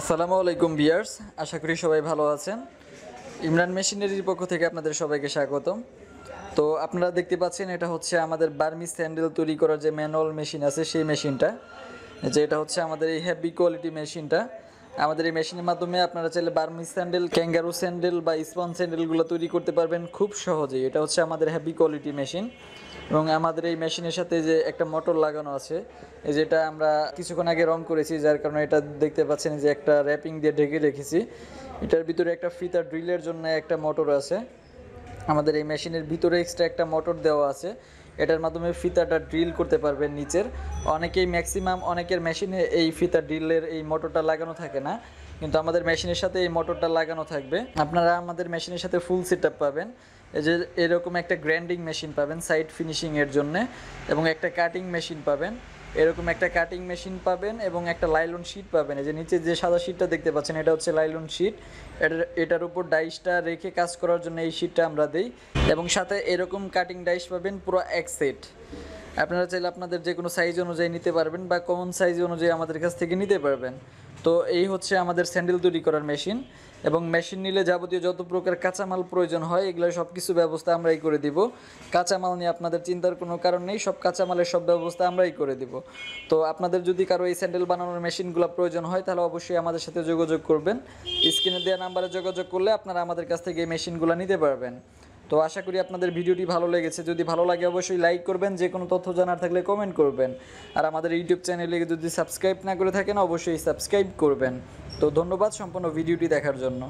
আসসালামু আলাইকুম বিয়ার্স আশা করি সবাই ভালো আছেন ইমরান মেশিনারির পক্ষ থেকে আপনাদের সবাইকে স্বাগতম তো আপনারা দেখতে পাচ্ছেন এটা হচ্ছে আমাদের বার্মি স্যান্ডেল তৈরি করার যে ম্যানুয়াল মেশিন আছে সেই মেশিনটা যে এটা হচ্ছে আমাদের এই হেভি কোয়ালিটি মেশিনটা আমাদের এই মেশিনের মাধ্যমে আপনারা চাইলে বার্মি স্যান্ডেল ক্যাঙ্গারু স্যান্ডেল বা স্পন স্যান্ডেলগুলো তৈরি করতে পারবেন খুব সহজেই এটা হচ্ছে আমাদের হ্যাভি কোয়ালিটি মেশিন এবং আমাদের এই মেশিনের সাথে যে একটা মোটর লাগানো আছে যেটা আমরা কিছুক্ষণ আগে রং করেছি যার কারণে এটা দেখতে পাচ্ছেন যে একটা র্যাপিং দিয়ে ঢেকে রেখেছি এটার ভিতরে একটা ফিতা ড্রিলের জন্য একটা মোটর আছে আমাদের এই মেশিনের ভিতরে এক্সট্রা একটা মোটর দেওয়া আছে এটার মাধ্যমে ফিতাটা ড্রিল করতে পারবেন নিচের অনেকেই ম্যাক্সিমাম অনেকের মেশিনে এই ফিতা ড্রিলের এই মোটরটা লাগানো থাকে না কিন্তু আমাদের মেশিনের সাথে এই মোটরটা লাগানো থাকবে আপনারা আমাদের মেশিনের সাথে ফুল সেট পাবেন এই যে এরকম একটা গ্র্যান্ডিং মেশিন পাবেন সাইড ফিনিশিংয়ের জন্যে এবং একটা কাটিং মেশিন পাবেন এরকম একটা কাটিং মেশিন পাবেন এবং একটা লাইলন শিট পাবেন এই যে নিচে যে সাদা শিটটা দেখতে পাচ্ছেন এটা হচ্ছে লাইলন শিট এটার উপর ডাইসটা রেখে কাজ করার জন্য এই শিটটা আমরা দিই এবং সাথে এরকম কাটিং ডাইস পাবেন পুরো এক সেট আপনারা চাইলে আপনাদের যে কোনো সাইজ অনুযায়ী নিতে পারবেন বা কমন সাইজ অনুযায়ী আমাদের কাছ থেকে নিতে পারবেন তো এই হচ্ছে আমাদের স্যান্ডেল তৈরি করার মেশিন এবং মেশিন নিলে যাবতীয় যত প্রকার কাঁচামাল প্রয়োজন হয় এগুলো সব কিছু ব্যবস্থা আমরাই করে দিব কাঁচামাল নিয়ে আপনাদের চিন্তার কোনো কারণ নেই সব কাঁচামালের সব ব্যবস্থা আমরাই করে দিব তো আপনাদের যদি কারো এই স্যান্ডেল বানানোর মেশিনগুলো প্রয়োজন হয় তাহলে অবশ্যই আমাদের সাথে যোগাযোগ করবেন স্ক্রিনে দেওয়া নাম্বারে যোগাযোগ করলে আপনারা আমাদের কাছ থেকে এই মেশিনগুলো নিতে পারবেন তো আশা করি আপনাদের ভিডিওটি ভালো লেগেছে যদি ভালো লাগে অবশ্যই লাইক করবেন যে কোনো তথ্য জানার থাকলে কমেন্ট করবেন আর আমাদের ইউটিউব চ্যানেলে যদি সাবস্ক্রাইব না করে থাকেন অবশ্যই সাবস্ক্রাইব করবেন তো ধন্যবাদ সম্পূর্ণ ভিডিওটি দেখার জন্য